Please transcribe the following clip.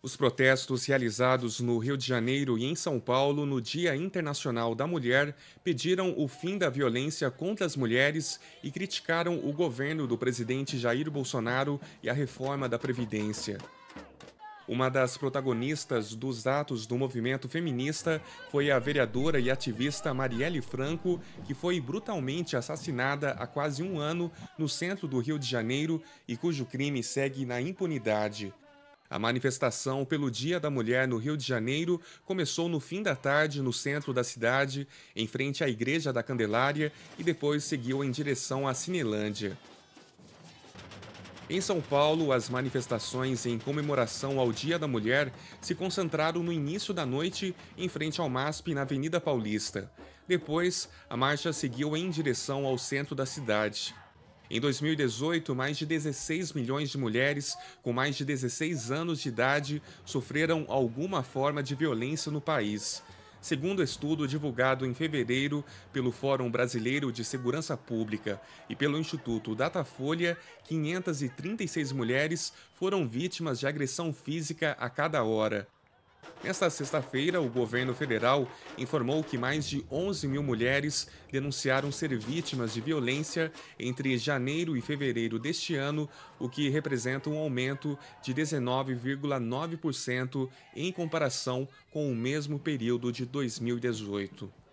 Os protestos realizados no Rio de Janeiro e em São Paulo no Dia Internacional da Mulher pediram o fim da violência contra as mulheres e criticaram o governo do presidente Jair Bolsonaro e a reforma da Previdência. Uma das protagonistas dos atos do movimento feminista foi a vereadora e ativista Marielle Franco, que foi brutalmente assassinada há quase um ano no centro do Rio de Janeiro e cujo crime segue na impunidade. A manifestação pelo Dia da Mulher no Rio de Janeiro começou no fim da tarde no centro da cidade, em frente à Igreja da Candelária, e depois seguiu em direção à Cinelândia. Em São Paulo, as manifestações em comemoração ao Dia da Mulher se concentraram no início da noite em frente ao MASP na Avenida Paulista. Depois, a marcha seguiu em direção ao centro da cidade. Em 2018, mais de 16 milhões de mulheres com mais de 16 anos de idade sofreram alguma forma de violência no país. Segundo estudo divulgado em fevereiro pelo Fórum Brasileiro de Segurança Pública e pelo Instituto Datafolha, 536 mulheres foram vítimas de agressão física a cada hora. Nesta sexta-feira, o governo federal informou que mais de 11 mil mulheres denunciaram ser vítimas de violência entre janeiro e fevereiro deste ano, o que representa um aumento de 19,9% em comparação com o mesmo período de 2018.